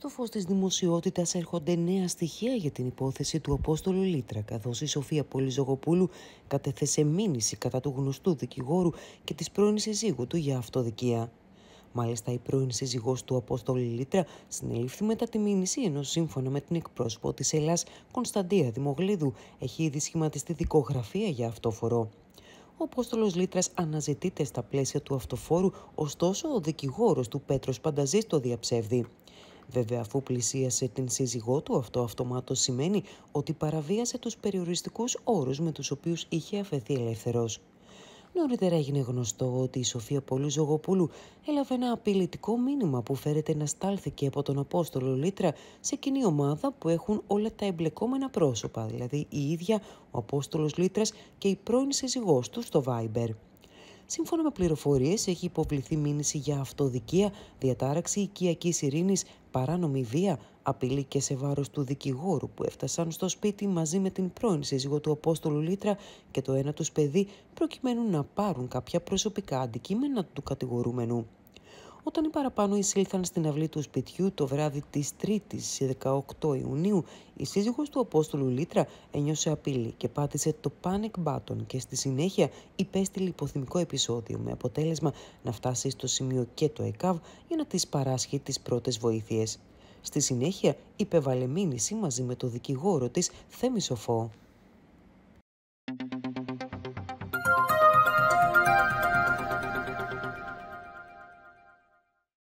Στο φως της δημοσιότητας έρχονται νέα στοιχεία για την υπόθεση του Απόστολου Λίτρα, καθώς η Σοφία Πολυζογοπούλου κατέθεσε μήνυση κατά του γνωστού δικηγόρου και της πρώην συζύγου του για αυτοδικία. Μάλιστα, η πρώην σύζυγός του Απόστολη Λίτρα συνελήφθη μετά τη μήνυση, ενώ σύμφωνα με την εκπρόσωπο της Ελλάς, Κωνσταντία Δημογλίδου, έχει ήδη σχηματιστεί δικογραφία για αυτόφορο. Ο Απόστολος Λίτρας αναζητείται στα πλαίσια του αυτοφόρου, ωστόσο ο δικηγόρος του Πέτρος Πανταζής το διαψεύδει. Βέβαια, αφού πλησίασε την σύζυγό του, αυτό αυτομάτως σημαίνει ότι παραβίασε τους περιοριστικούς όρους με τους οποίους είχε αφαιθεί ελεύθερος. Νωρίτερα έγινε γνωστό ότι η Σοφία Πολύ Ζωγοπούλου έλαβε ένα απειλητικό μήνυμα που φέρεται να στάλθηκε από τον Απόστολο Λίτρα σε κοινή ομάδα που έχουν όλα τα εμπλεκόμενα πρόσωπα, δηλαδή η ίδια, ο Απόστολος λίτρας και η πρώην σύζυγός του στο Βάιμπερ. Σύμφωνα με πληροφορίες, έχει υποβληθεί μήνυση για αυτοδικία, διατάραξη οικιακής ειρήνης, παράνομη βία απειλή και σε βάρος του δικηγόρου που έφτασαν στο σπίτι μαζί με την πρώην σύζυγο του Απόστολου Λίτρα και το ένα τους παιδί προκειμένου να πάρουν κάποια προσωπικά αντικείμενα του κατηγορούμενου. Όταν οι παραπάνω εισήλθαν στην αυλή του σπιτιού το βράδυ της 3 η 18 Ιουνίου, η συζυγο του Απόστολου Λίτρα ένιωσε απειλή και πάτησε το panic button και στη συνέχεια υπέστη λιποθυμικό επεισόδιο με αποτέλεσμα να φτάσει στο σημείο και το ΕΚΑΒ για να της παράσχει τις πρώτες βοήθειες. Στη συνέχεια υπεβαλε μήνυση μαζί με το δικηγόρο της Θέμη Σοφό.